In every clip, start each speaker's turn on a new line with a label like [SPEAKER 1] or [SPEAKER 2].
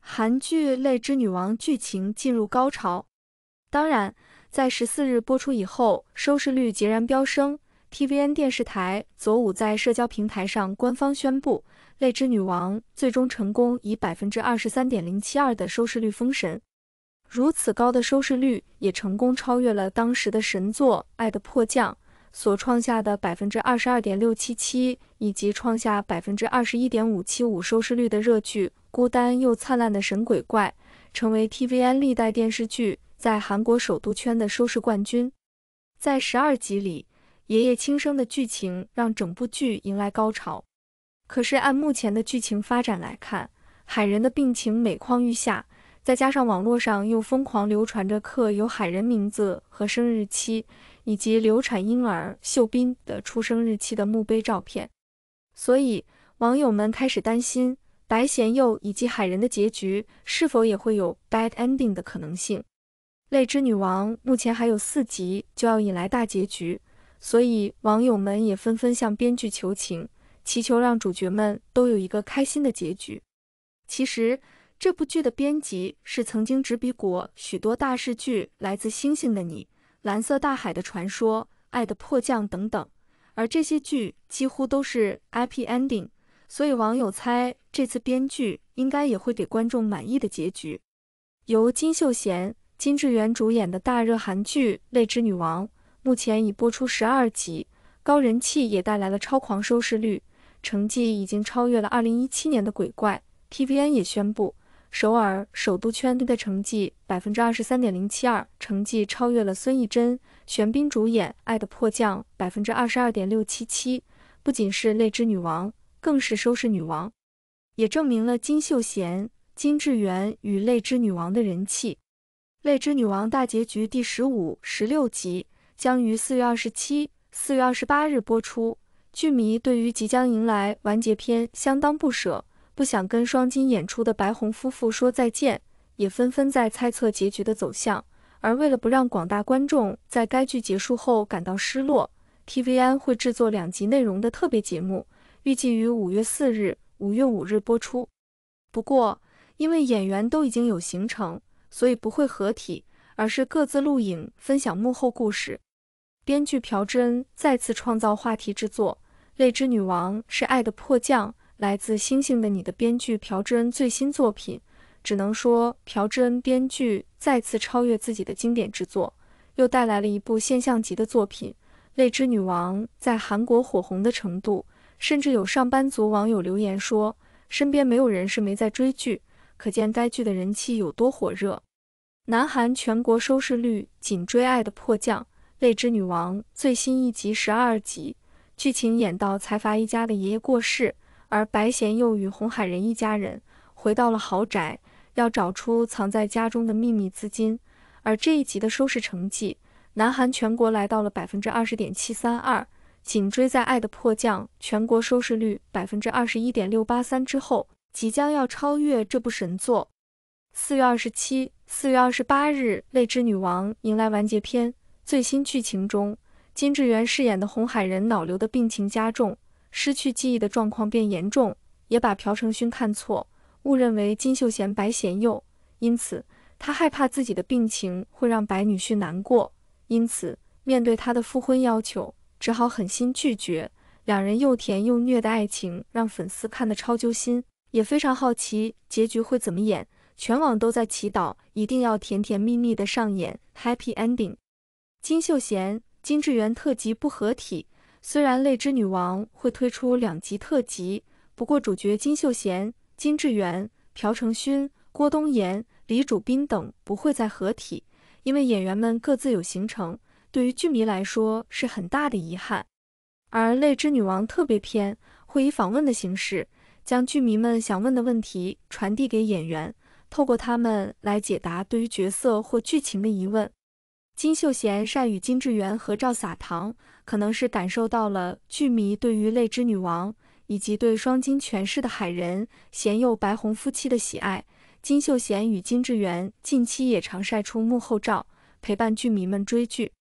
[SPEAKER 1] 韩剧《泪之女王》剧情进入高潮。当然，在十四日播出以后，收视率截然飙升。T V N 电视台昨午在社交平台上官方宣布，《泪之女王》最终成功以百分之二十三点零七二的收视率封神。如此高的收视率也成功超越了当时的神作《爱的迫降》。所创下的百分之二十二点六七七，以及创下百分之二十一点五七五收视率的热剧《孤单又灿烂的神鬼怪》，成为 tvN 历代电视剧在韩国首都圈的收视冠军。在十二集里，爷爷轻生的剧情让整部剧迎来高潮。可是按目前的剧情发展来看，海人的病情每况愈下。再加上网络上又疯狂流传着刻有海人名字和生日期，以及流产婴儿秀彬的出生日期的墓碑照片，所以网友们开始担心白贤佑以及海人的结局是否也会有 bad ending 的可能性。《泪之女王》目前还有四集就要迎来大结局，所以网友们也纷纷向编剧求情，祈求让主角们都有一个开心的结局。其实。这部剧的编辑是曾经执笔过许多大视剧，《来自星星的你》《蓝色大海的传说》《爱的迫降》等等，而这些剧几乎都是 IP ending，所以网友猜这次编剧应该也会给观众满意的结局。由金秀贤、金智媛主演的大热韩剧《泪之女王》目前已播出十二集，高人气也带来了超狂收视率，成绩已经超越了2017年的《鬼怪》。tvn 也宣布。首尔首都圈的成绩百分之二十三点零七二，成绩超越了孙艺珍、玄彬主演《爱的迫降》百分之二十二点六七七。不仅是泪之女王，更是收视女王，也证明了金秀贤、金智媛与泪之女王的人气。《泪之女王》大结局第十五、十六集将于四月二十七、四月二十八日播出，剧迷对于即将迎来完结篇相当不舍。不想跟双金演出的白红夫妇说再见，也纷纷在猜测结局的走向。而为了不让广大观众在该剧结束后感到失落，TVN 会制作两集内容的特别节目，预计于五月四日、五月五日播出。不过，因为演员都已经有行程，所以不会合体，而是各自录影分享幕后故事。编剧朴智恩再次创造话题之作《泪之女王》是爱的迫降。来自星星的你的编剧朴智恩最新作品，只能说朴智恩编剧再次超越自己的经典之作，又带来了一部现象级的作品《泪之女王》。在韩国火红的程度，甚至有上班族网友留言说，身边没有人是没在追剧，可见该剧的人气有多火热。南韩全国收视率紧追《爱的迫降》，《泪之女王》最新一集十二集，剧情演到财阀一家的爷爷过世。而白贤又与红海人一家人回到了豪宅，要找出藏在家中的秘密资金。而这一集的收视成绩，南韩全国来到了百分之二十点七三二，紧追在《爱的迫降》全国收视率百分之二十一点六八三之后，即将要超越这部神作。四月二十七、四月二十八日，《泪之女王》迎来完结篇。最新剧情中，金智媛饰演的红海人脑瘤的病情加重。失去记忆的状况变严重，也把朴成勋看错，误认为金秀贤、白贤佑，因此他害怕自己的病情会让白女婿难过，因此面对他的复婚要求，只好狠心拒绝。两人又甜又虐的爱情让粉丝看得超揪心，也非常好奇结局会怎么演，全网都在祈祷一定要甜甜蜜蜜的上演 happy ending。金秀贤、金智媛特辑不合体。虽然《泪之女王》会推出两集特辑，不过主角金秀贤、金智媛、朴成勋、郭东延、李主斌等不会再合体，因为演员们各自有行程，对于剧迷来说是很大的遗憾。而《泪之女王》特别篇会以访问的形式，将剧迷们想问的问题传递给演员，透过他们来解答对于角色或剧情的疑问。金秀贤善与金智媛合照撒糖。可能是感受到了剧迷对于《泪之女王》以及对双金诠势的海人贤佑白红夫妻的喜爱，金秀贤与金智媛近期也常晒出幕后照，陪伴剧迷们追剧。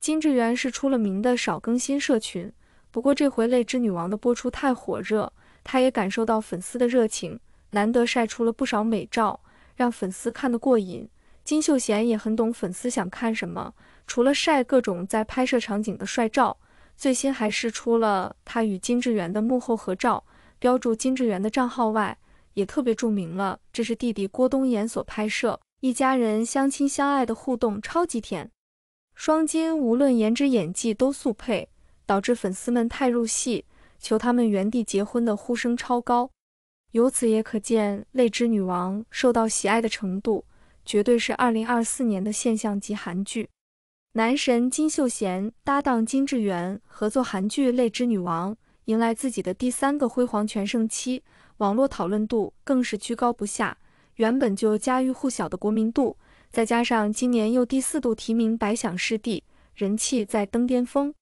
[SPEAKER 1] 金智媛是出了名的少更新社群，不过这回《泪之女王》的播出太火热，她也感受到粉丝的热情，难得晒出了不少美照，让粉丝看得过瘾。金秀贤也很懂粉丝想看什么。除了晒各种在拍摄场景的帅照，最新还试出了他与金智媛的幕后合照，标注金智媛的账号外，也特别注明了这是弟弟郭东延所拍摄，一家人相亲相爱的互动超级甜。双金无论颜值演技都速配，导致粉丝们太入戏，求他们原地结婚的呼声超高。由此也可见《泪之女王》受到喜爱的程度，绝对是二零二四年的现象级韩剧。男神金秀贤搭档金智媛合作韩剧《泪之女王》，迎来自己的第三个辉煌全盛期，网络讨论度更是居高不下。原本就家喻户晓的国民度，再加上今年又第四度提名百想视帝，人气在登巅峰。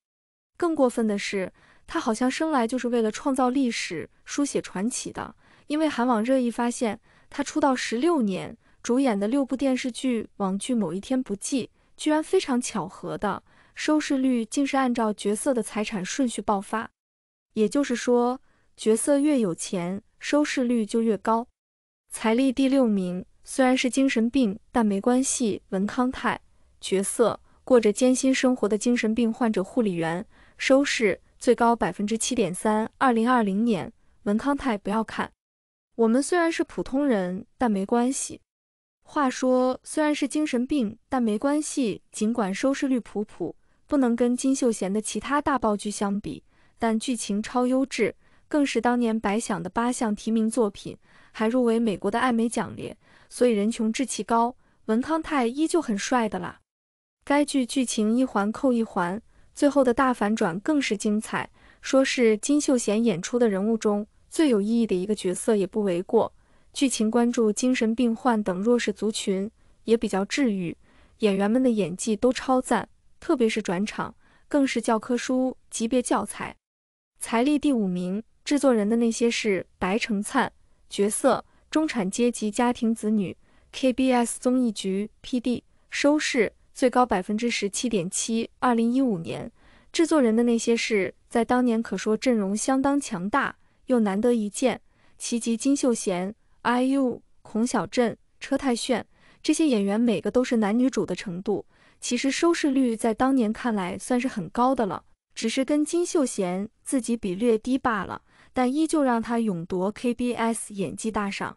[SPEAKER 1] 更过分的是，他好像生来就是为了创造历史、书写传奇的。因为韩网热议发现，他出道十六年，主演的六部电视剧、网剧某一天不计。居然非常巧合的，收视率竟是按照角色的财产顺序爆发，也就是说，角色越有钱，收视率就越高。财力第六名虽然是精神病，但没关系。文康泰角色过着艰辛生活的精神病患者护理员，收视最高百分之七点三。二零二零年文康泰不要看，我们虽然是普通人，但没关系。话说，虽然是精神病，但没关系。尽管收视率普普，不能跟金秀贤的其他大爆剧相比，但剧情超优质，更是当年白想的八项提名作品，还入围美国的艾美奖列。所以人穷志气高，文康泰依旧很帅的啦。该剧剧情一环扣一环，最后的大反转更是精彩。说是金秀贤演出的人物中最有意义的一个角色也不为过。剧情关注精神病患等弱势族群，也比较治愈。演员们的演技都超赞，特别是转场更是教科书级别教材。财力第五名制作人的那些是白成灿，角色中产阶级家庭子女，KBS 综艺局 PD 收视最高百分之十七点七，二零一五年制作人的那些事在当年可说阵容相当强大，又难得一见，其集金秀贤。IU、孔晓振、车太铉这些演员，每个都是男女主的程度。其实收视率在当年看来算是很高的了，只是跟金秀贤自己比略低罢了，但依旧让他勇夺 KBS 演技大赏。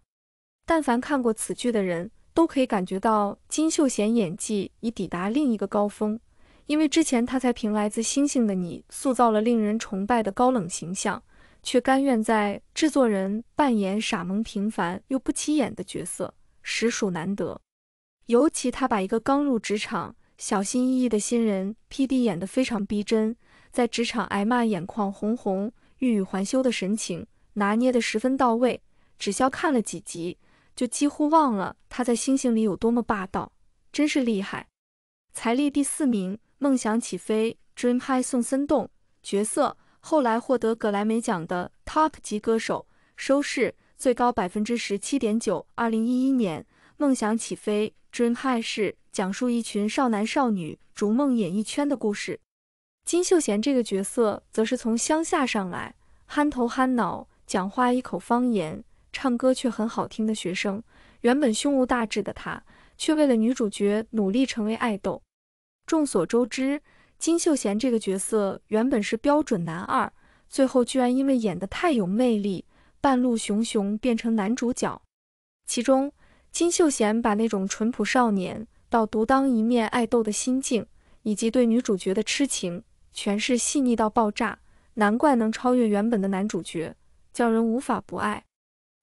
[SPEAKER 1] 但凡看过此剧的人都可以感觉到，金秀贤演技已抵达另一个高峰，因为之前他才凭《来自星星的你》塑造了令人崇拜的高冷形象。却甘愿在制作人扮演傻萌、平凡又不起眼的角色，实属难得。尤其他把一个刚入职场、小心翼翼的新人 P.D 演得非常逼真，在职场挨骂、眼眶红红、欲语还休的神情拿捏得十分到位。只消看了几集，就几乎忘了他在《星星》里有多么霸道，真是厉害！财力第四名，《梦想起飞》Dream High 宋森栋角色。后来获得格莱美奖的 Top 级歌手，收视最高百分之十七点九。二零一一年，《梦想起飞》（Dream High） 是讲述一群少男少女逐梦演艺圈的故事。金秀贤这个角色则是从乡下上来，憨头憨脑，讲话一口方言，唱歌却很好听的学生。原本胸无大志的他，却为了女主角努力成为爱豆。众所周知。金秀贤这个角色原本是标准男二，最后居然因为演得太有魅力，半路熊熊变成男主角。其中，金秀贤把那种淳朴少年到独当一面爱豆的心境，以及对女主角的痴情，诠释细腻到爆炸，难怪能超越原本的男主角，叫人无法不爱。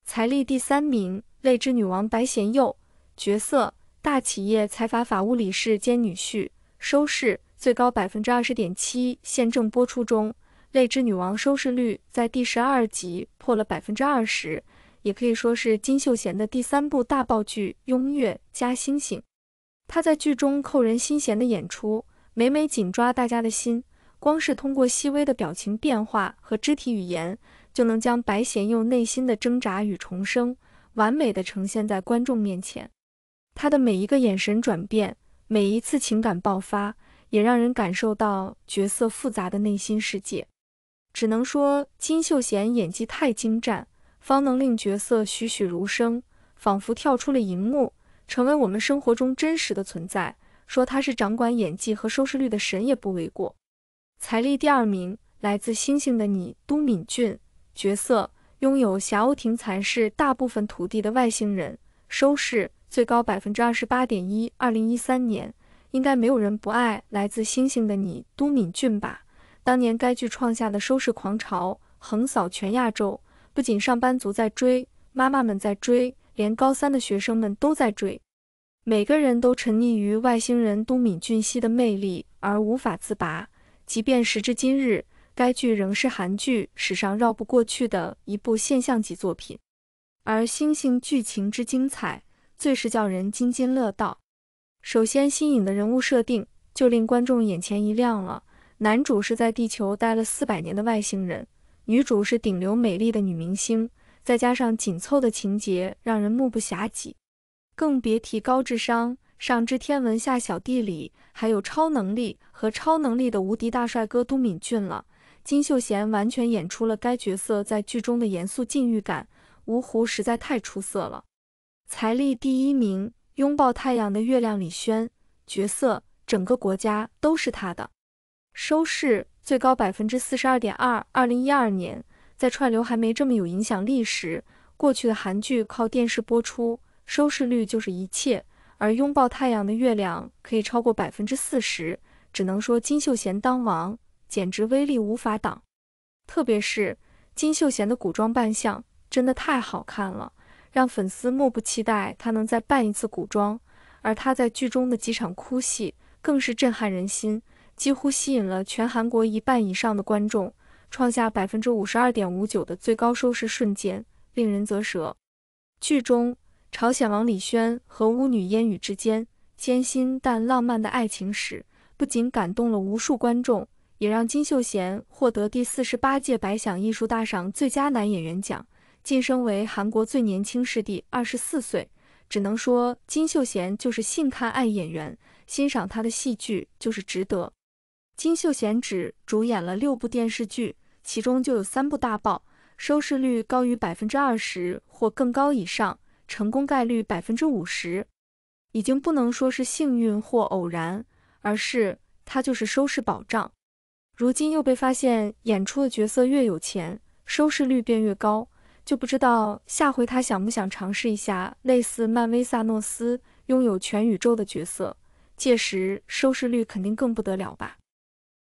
[SPEAKER 1] 财力第三名，泪之女王白贤佑，角色大企业财阀法务理事兼女婿，收视。最高百分之二十点七，现正播出中，《泪之女王》收视率在第十二集破了百分之二十，也可以说是金秀贤的第三部大爆剧《拥月》加星星》。他在剧中扣人心弦的演出，每每紧抓大家的心，光是通过细微的表情变化和肢体语言，就能将白贤佑内心的挣扎与重生完美的呈现在观众面前。他的每一个眼神转变，每一次情感爆发。也让人感受到角色复杂的内心世界，只能说金秀贤演技太精湛，方能令角色栩栩如生，仿佛跳出了荧幕，成为我们生活中真实的存在。说他是掌管演技和收视率的神也不为过。财力第二名来自《星星的你》都敏俊，角色拥有霞欧亭蚕室大部分土地的外星人，收视最高百分之二十八点一，二零一三年。应该没有人不爱来自星星的你都敏俊吧？当年该剧创下的收视狂潮横扫全亚洲，不仅上班族在追，妈妈们在追，连高三的学生们都在追。每个人都沉溺于外星人都敏俊熙的魅力而无法自拔。即便时至今日，该剧仍是韩剧史上绕不过去的一部现象级作品。而星星剧情之精彩，最是叫人津津乐道。首先，新颖的人物设定就令观众眼前一亮了。男主是在地球待了四百年的外星人，女主是顶流美丽的女明星，再加上紧凑的情节，让人目不暇接。更别提高智商，上知天文下晓地理，还有超能力和超能力的无敌大帅哥都敏俊了。金秀贤完全演出了该角色在剧中的严肃禁欲感，芜湖实在太出色了。财力第一名。拥抱太阳的月亮，李轩，角色，整个国家都是他的。收视最高百分之四十二点二，二零一二年在串流还没这么有影响力时，过去的韩剧靠电视播出，收视率就是一切。而拥抱太阳的月亮可以超过百分之四十，只能说金秀贤当王简直威力无法挡。特别是金秀贤的古装扮相真的太好看了。让粉丝莫不期待他能再扮一次古装，而他在剧中的几场哭戏更是震撼人心，几乎吸引了全韩国一半以上的观众，创下百分之五十二点五九的最高收视瞬间，令人咋舌。剧中朝鲜王李轩和巫女烟雨之间艰辛但浪漫的爱情史，不仅感动了无数观众，也让金秀贤获得第四十八届百想艺术大赏最佳男演员奖。晋升为韩国最年轻师弟，二十四岁，只能说金秀贤就是性看爱演员，欣赏他的戏剧就是值得。金秀贤只主演了六部电视剧，其中就有三部大爆，收视率高于百分之二十或更高以上，成功概率百分之五十，已经不能说是幸运或偶然，而是他就是收视保障。如今又被发现，演出的角色越有钱，收视率便越高。就不知道下回他想不想尝试一下类似漫威萨诺斯拥有全宇宙的角色，届时收视率肯定更不得了吧？